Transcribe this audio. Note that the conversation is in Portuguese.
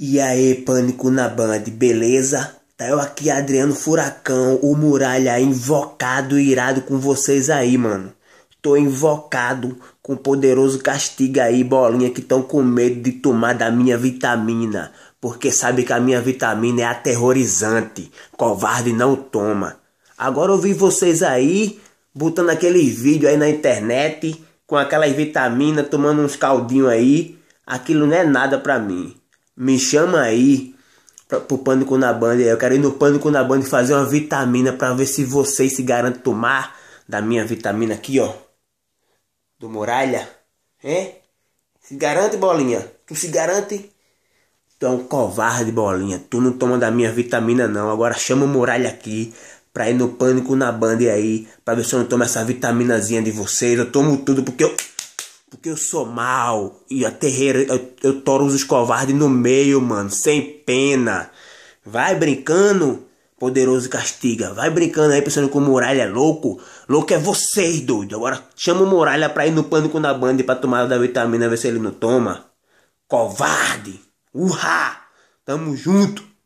E aí, pânico na Band, beleza? Tá eu aqui, Adriano Furacão, o Muralha invocado e irado com vocês aí, mano. Tô invocado com o poderoso castiga aí, bolinha, que tão com medo de tomar da minha vitamina. Porque sabe que a minha vitamina é aterrorizante. Covarde não toma. Agora eu vi vocês aí, botando aqueles vídeos aí na internet, com aquelas vitaminas, tomando uns caldinhos aí. Aquilo não é nada pra mim me chama aí pra, pro Pânico na Band. Eu quero ir no Pânico na Band fazer uma vitamina pra ver se vocês se garantem tomar da minha vitamina aqui, ó. Do Muralha. É? Se garante, bolinha. Tu se garante? Tu é um covarde, bolinha. Tu não toma da minha vitamina, não. Agora chama o Muralha aqui pra ir no Pânico na Band aí. Pra ver se eu não tomo essa vitaminazinha de vocês. Eu tomo tudo porque eu... Porque eu sou mal. E a terreira, eu, eu toro os covardes no meio, mano. Sem pena. Vai brincando, poderoso castiga. Vai brincando aí pensando que o Muralha é louco. Louco é vocês, doido. Agora chama o Muralha pra ir no pânico na banda e pra tomar da vitamina, ver se ele não toma. Covarde. Urra! Tamo junto.